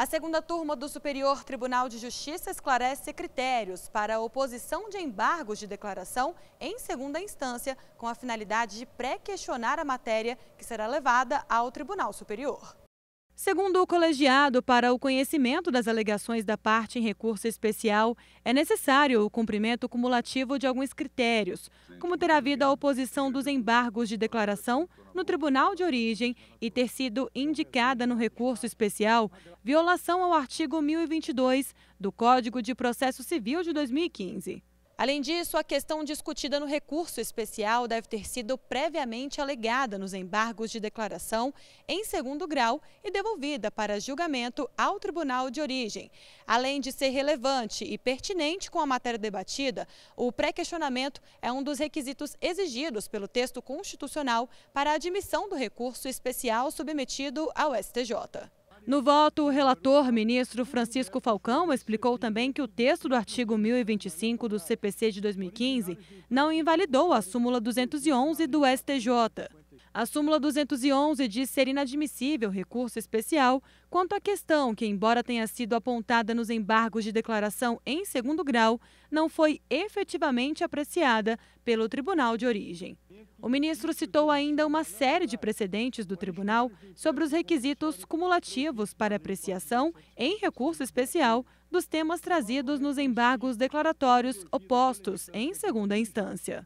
A segunda turma do Superior Tribunal de Justiça esclarece critérios para a oposição de embargos de declaração em segunda instância, com a finalidade de pré-questionar a matéria que será levada ao Tribunal Superior. Segundo o colegiado, para o conhecimento das alegações da parte em recurso especial, é necessário o cumprimento cumulativo de alguns critérios, como ter havido a oposição dos embargos de declaração no tribunal de origem e ter sido indicada no recurso especial violação ao artigo 1022 do Código de Processo Civil de 2015. Além disso, a questão discutida no recurso especial deve ter sido previamente alegada nos embargos de declaração em segundo grau e devolvida para julgamento ao tribunal de origem. Além de ser relevante e pertinente com a matéria debatida, o pré-questionamento é um dos requisitos exigidos pelo texto constitucional para a admissão do recurso especial submetido ao STJ. No voto, o relator, ministro Francisco Falcão, explicou também que o texto do artigo 1025 do CPC de 2015 não invalidou a súmula 211 do STJ. A súmula 211 diz ser inadmissível recurso especial quanto à questão que, embora tenha sido apontada nos embargos de declaração em segundo grau, não foi efetivamente apreciada pelo tribunal de origem. O ministro citou ainda uma série de precedentes do tribunal sobre os requisitos cumulativos para apreciação em recurso especial dos temas trazidos nos embargos declaratórios opostos em segunda instância.